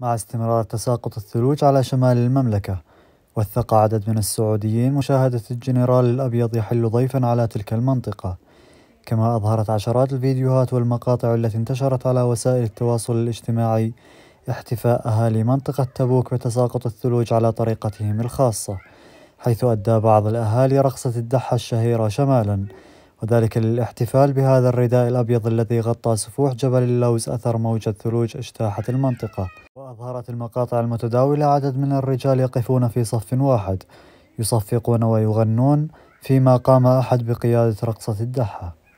مع استمرار تساقط الثلوج على شمال المملكة وثق عدد من السعوديين مشاهدة الجنرال الأبيض يحل ضيفا على تلك المنطقة كما أظهرت عشرات الفيديوهات والمقاطع التي انتشرت على وسائل التواصل الاجتماعي احتفاء أهالي منطقة تبوك بتساقط الثلوج على طريقتهم الخاصة حيث أدى بعض الأهالي رقصة الدحة الشهيرة شمالا وذلك للاحتفال بهذا الرداء الأبيض الذي غطى سفوح جبل اللوز أثر موجة ثلوج اجتاحت المنطقة أظهرت المقاطع المتداولة عدد من الرجال يقفون في صف واحد يصفقون ويغنون فيما قام أحد بقيادة رقصة الدحة